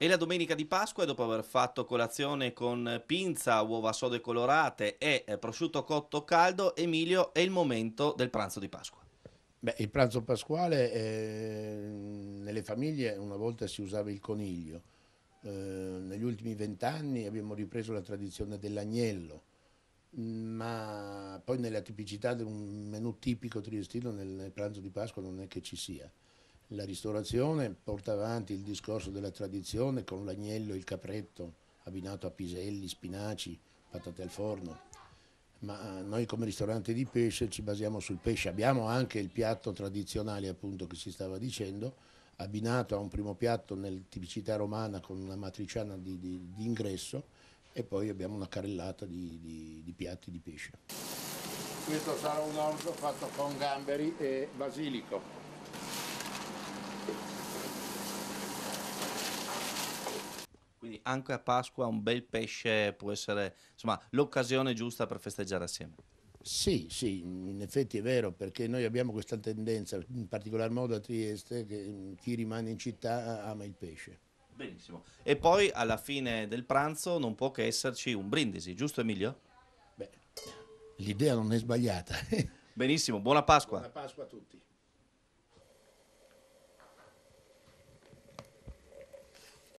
E la domenica di Pasqua, dopo aver fatto colazione con pinza, uova sode colorate e eh, prosciutto cotto caldo, Emilio, è il momento del pranzo di Pasqua. Beh, il pranzo pasquale eh, nelle famiglie una volta si usava il coniglio, eh, negli ultimi vent'anni abbiamo ripreso la tradizione dell'agnello, ma poi nella tipicità di un menù tipico triestino nel, nel pranzo di Pasqua non è che ci sia. La ristorazione porta avanti il discorso della tradizione con l'agnello e il capretto, abbinato a piselli, spinaci, patate al forno. Ma eh, noi come ristorante di pesce ci basiamo sul pesce, abbiamo anche il piatto tradizionale appunto che si stava dicendo, abbinato a un primo piatto nel tipicità romana con una matriciana di, di, di ingresso e poi abbiamo una carellata di, di piatti di pesce. Questo sarà un orzo fatto con gamberi e basilico. Quindi anche a Pasqua un bel pesce può essere l'occasione giusta per festeggiare assieme. Sì, sì, in effetti è vero, perché noi abbiamo questa tendenza, in particolar modo a Trieste, che chi rimane in città ama il pesce. Benissimo. E poi alla fine del pranzo non può che esserci un brindisi, giusto Emilio? Beh, l'idea non è sbagliata. Benissimo, buona Pasqua. Buona Pasqua a tutti.